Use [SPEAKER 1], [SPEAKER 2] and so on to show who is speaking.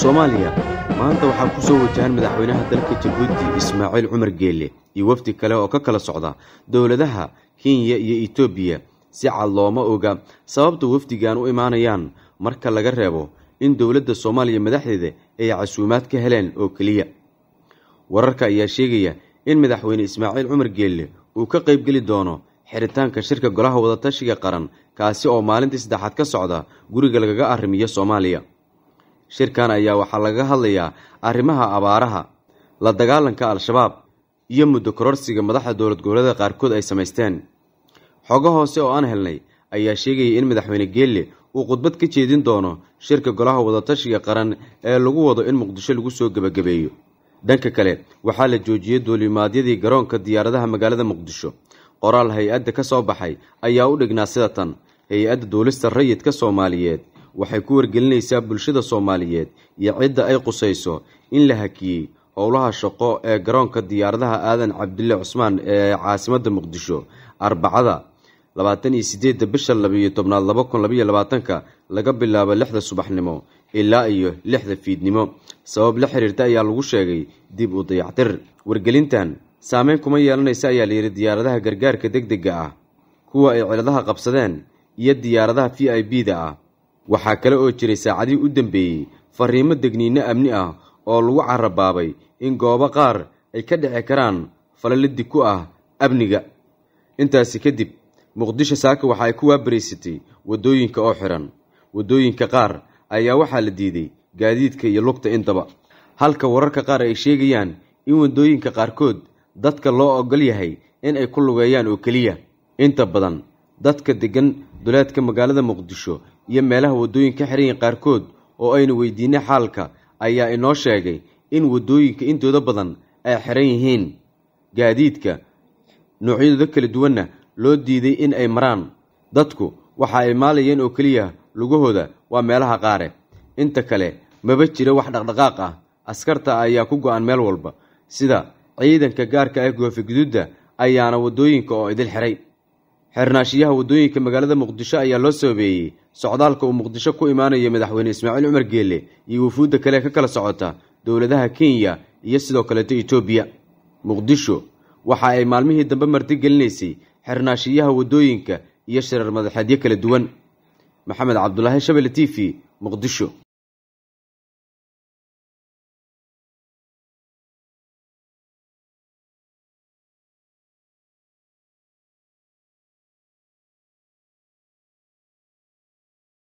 [SPEAKER 1] soomaaliya maanta waxaa ku soo wajahan madaxweynaha dalka jabuuti ismaaciil cumar geelle iyo wafdi kale oo ka kala socda dowladaha kenya iyo etoobiya si cad looma oga sababta wafdigan u imaanayaan marka laga reebo in dowladda soomaaliya madaxdeeda ay casuumaad ka heleen oo keliya wararka ayaa sheegaya in madaxweyne ismaaciil cumar geelle uu ka qaybgeli doono xiritaanka shirka golaha wadatashiga qaran kaasi oo maalintii saddexaad ka socda guriga lagaga arrimiyo soomaaliya shirkan ayaa waxaa laga hadlayaa arrimaha abaaraha la dagaalanka al-shabaab iyo muddo kororsiga madaxda dowlad goboleeda qaarkood ay samaysteen xogo hoose oo aan helnay ayaa sheegayay in madaxweyne geelle uu khudbad ka jeedin doono shirka golaha wadatashiga qaran ee lagu wado in muqdisho lagu soo gebagabeeyo dhanka kale waxaa la joojiyey duulimaadyadii garoonka diyaaradaha magaalada muqdisho qoraal hay-adda ka soo baxay ayaa u dhignaa sida tan hay-adda duulista rayidka soomaaliyeed waxay ku wargelinaysaa bulshada soomaaliyeed iyo cidda ay qusayso in la hakiyey howlaha shaqo ee garoonka diyaaradaha aadan cabdille cusmaan ee caasimadda muqdisho arbacada labaatan iyo sideedda bisha labaiyo tobnaad laba kun labaiyo labaatanka laga bilaabo lixda subaxnimo ilaa iyo lixda fiidnimo sabab la xiriirta ayaa lagu sheegay dib u dayactir wargelintan saameyn kuma yeelanaysa ayaa layidhi diyaaradaha gargaarka deg dega ah kuwa ay ciladaha qabsadeen iyo diyaaradaha v i b da ah waxaa kale oo jiray saacadihii u dambeeyey fariimo degniino amni ah oo lagu carabaabay in goobo qaar ay ka dhici karaan falalidi ku ah amniga intaasi kadib muqdisho saaka waxa ay ku waabaraysatay waddooyinka oo xidhan waddooyinka qaar ayaa waxaa la diiday gaadiidka iyo lugta intaba halka wararka qaar ay sheegayaan in waddooyinka qaarkood dadka loo ogol yahay in ay ku lugeeyaan oo keliya inta badan dadka deggan duleedka magaalada muqdisho iyo meelaha waddooyinka ka xiranyihin qaarkood oo aynu weydiinay xaalka ayaa inoo sheegay in waddooyinka intooda badan ay xiran yihiin gaadiidka noocyadooda kala duwanna loo diiday in ay maraan dadku waxa ay maalayeen oo keliya lugahooda waa meelaha qaare inta kale maba jira wax dhaqdhaqaaq ah askarta ayaa ku go meel walba sida ciidanka gaarka ah goofi guduudda ayaana waddooyinka oo idil xiray xeernaanshiyaha waddooyinka magaalada muqdisho ayaa loo soobeeyey socdaalka uu muqdisho ku imaanayo madaxweyne ismaaciil cumar geele iyo wufuudda kale ka kala socota dowladaha kenya iyo sidoo kaleeto etoobiya muqdisho waxa ay maalmihii dambe martigelinaysay xernaashiyaha waddooyinka iyo shirar madaxeedyo kala duwan maxamed cabdulaahi shabele t v muqdisho